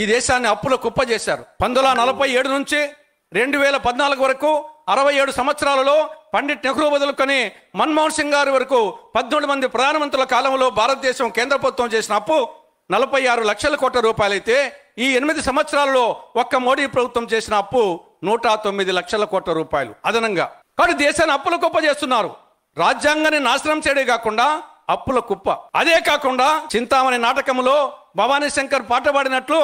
ఈ దేశాన్ని అప్పుల కుప్ప చేశారు పంతొమ్మిది నలభై ఏడు నుంచి రెండు వేల పద్నాలుగు వరకు అరవై ఏడు సంవత్సరాలలో పండిట్ నెహ్రూ వదులుకొని మన్మోహన్ సింగ్ గారి వరకు పద్నాలుగు మంది ప్రధానమంత్రుల కాలంలో భారతదేశం కేంద్ర ప్రభుత్వం చేసిన అప్పు నలభై ఆరు లక్షల కోట్ల రూపాయలైతే ఈ ఎనిమిది సంవత్సరాలలో ఒక్క మోడీ ప్రభుత్వం చేసిన అప్పు నూట తొమ్మిది లక్షల కోట్ల రూపాయలు అదనంగా కానీ దేశాన్ని అప్పుల కుప్ప చేస్తున్నారు రాజ్యాంగాన్ని నాశనం చేయడే కాకుండా అప్పుల కుప్ప అదే కాకుండా చింతామణి నాటకంలో భవానీ శంకర్ పాట పాడినట్లు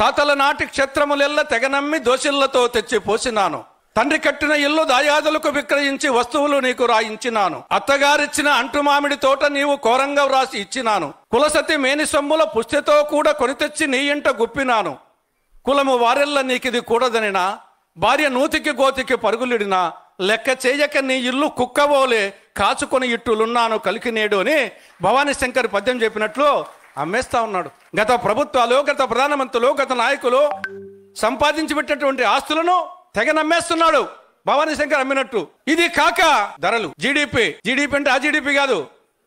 తాతల నాటి క్షేత్రములెల్ల తెగనమ్మి దోషులతో తెచ్చి పోసినాను తండ్రి కట్టిన ఇల్లు దాయాదులకు విక్రయించి వస్తువులు నీకు రాయించినాను అత్తగారిచ్చిన అంటు మామిడి తోట నీవు కోరంగా వ్రాసి ఇచ్చినాను కులసతి మేనిసొమ్ముల పుష్టితో కూడా కొని తెచ్చి నీ ఇంట గుప్పినాను కులము వారెల్ల నీకిది కూడదనినా భార్య నూతికి గోతికి పరుగులిడినా లెక్క చేయక నీ ఇల్లు కుక్కవోలే కాచుకొని ఇట్టులున్నాను కలికినేడు అని భవానీ శంకర్ పద్యం చెప్పినట్లు అమ్మేస్తా ఉన్నాడు గత ప్రభుత్వాలు గత ప్రధానమంత్రులు గత నాయకులు సంపాదించి పెట్టినటువంటి ఆస్తులను తెగ నమ్మేస్తున్నాడు భవానీ శంకర్ అమ్మినట్టు ఇది కాక ధరలు జీడిపి జీడిపి అంటే ఆ జీడిపి కాదు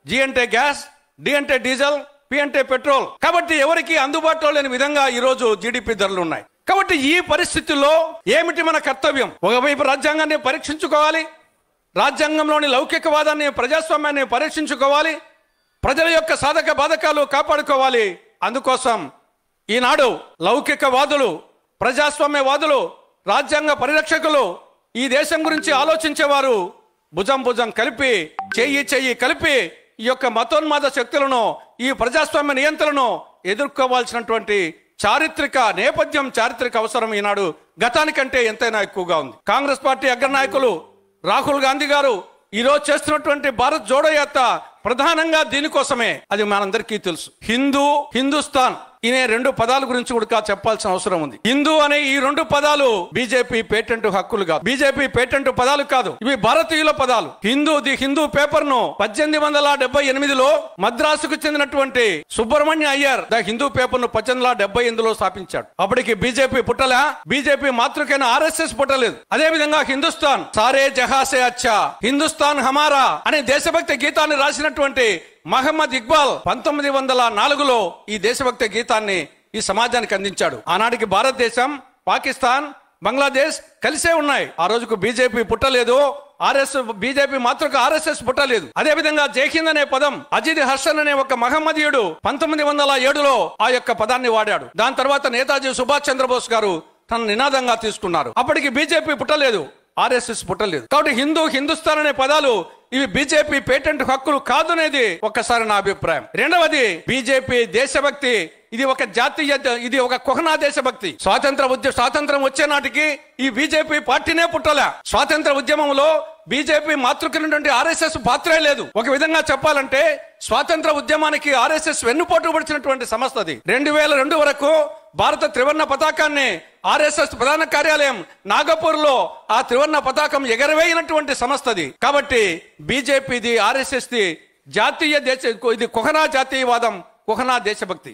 జి అంటే గ్యాస్ డి అంటే డీజిల్ పి అంటే పెట్రోల్ కాబట్టి ఎవరికి అందుబాటులో లేని విధంగా ఈ రోజు జీడిపి ధరలు ఉన్నాయి కాబట్టి ఈ పరిస్థితుల్లో ఏమిటి మన కర్తవ్యం ఒకవైపు రాజ్యాంగాన్ని పరీక్షించుకోవాలి రాజ్యాంగంలోని లౌకికవాదాన్ని ప్రజాస్వామ్యాన్ని పరీక్షించుకోవాలి ప్రజల యొక్క సాధక బాధకాలు కాపాడుకోవాలి అందుకోసం ఈనాడు లౌకికవాదులు ప్రజాస్వామ్యవాదులు రాజ్యాంగ పరిరక్షకులు ఈ దేశం గురించి ఆలోచించేవారు భుజం భుజం కలిపి చెయ్యి చెయ్యి కలిపి ఈ యొక్క మతోన్మాద శక్తులను ఈ ప్రజాస్వామ్య నియంత్రణను ఎదుర్కోవాల్సినటువంటి చారిత్రక నేపథ్యం చారిత్రక అవసరం ఈనాడు గతానికంటే ఎంతైనా ఎక్కువగా ఉంది కాంగ్రెస్ పార్టీ అగ్రనాయకులు రాహుల్ గాంధీ గారు ఈరోజు చేస్తున్నటువంటి భారత్ జోడో యాత్ర ప్రధానంగా దీనికోసమే అది మనందరికీ తెలుసు హిందూ హిందుస్థాన్ ఇనే రెండు పదాల గురించి కూడా చెప్పాల్సిన అవసరం ఉంది హిందూ అనే ఈ రెండు పదాలు బీజేపీ పేటెంట్ హక్కులు కాదు బీజేపీ పేటెంట్ పదాలు కాదు ఇవి భారతీయుల పదాలు హిందూ ది హిందూ పేపర్ ను పద్దెనిమిది వందల డెబ్బై ఎనిమిదిలో మద్రాసుకు చెందినటువంటి సుబ్రహ్మణ్య అయ్యర్ ద హిందూ పేపర్ ను పద్దెనిమిది వందల డెబ్బై ఎనిమిదిలో స్థాపించాడు అప్పటికి బీజేపీ పుట్టలా బీజేపీ మాతృకైన ఆర్ఎస్ఎస్ పుట్టలేదు అదే విధంగా హిందుస్థాన్ సారే జహాసే అచ్చా హిందుస్థాన్ హమారా అనే దేశభక్తి గీతాన్ని రాసినటువంటి మహమ్మద్ ఇక్బాల్ పంతొమ్మిది వందల నాలుగులో ఈ దేశభక్తి గీతాన్ని ఈ సమాజానికి అందించాడు ఆనాటికి భారతదేశం పాకిస్తాన్ బంగ్లాదేశ్ కలిసే ఉన్నాయి ఆ రోజుకు బీజేపీ పుట్టలేదు ఆర్ఎస్ బీజేపీ మాత్రం ఆర్ఎస్ఎస్ పుట్టలేదు అదే విధంగా జైహింద్ అనే పదం అజిద్ హర్షన్ అనే ఒక మహమ్మదీయుడు పంతొమ్మిది వందల ఏడులో ఆ యొక్క పదాన్ని వాడాడు దాని తర్వాత నేతాజీ సుభాష్ చంద్రబోస్ గారు తన నినాదంగా తీసుకున్నారు అప్పటికి బీజేపీ పుట్టలేదు ఆర్ఎస్ఎస్ పుట్టలేదు కాబట్టి హిందూ హిందుస్థాన్ అనే పదాలు ఇవి బీజేపీ పేటెంట్ హక్కులు కాదు అనేది ఒక్కసారి నా అభిప్రాయం రెండవది బీజేపీ దేశభక్తి ఇది ఒక జాతీయ ఇది ఒక కుహనా దేశభక్తి స్వాతంత్ర ఉద్యమ స్వాతంత్రం వచ్చే నాటికి ఈ బీజేపీ పార్టీనే పుట్టలే స్వాతంత్ర ఉద్యమంలో బీజేపీ నుండి ఆర్ఎస్ఎస్ పాత్రే లేదు ఒక విధంగా చెప్పాలంటే స్వాతంత్ర ఉద్యమానికి ఆర్ఎస్ఎస్ వెన్నుపోటు పడిచినటువంటి సంస్థ అది రెండు వేల రెండు వరకు భారత త్రివర్ణ పతాకాన్ని ఆర్ఎస్ఎస్ ప్రధాన కార్యాలయం నాగపూర్ లో ఆ త్రివర్ణ పతాకం ఎగరవేయినటువంటి సంస్థది కాబట్టి బీజేపీది ది జాతీయ దేశ ఇది కుహనా జాతీయవాదం కుహనా దేశభక్తి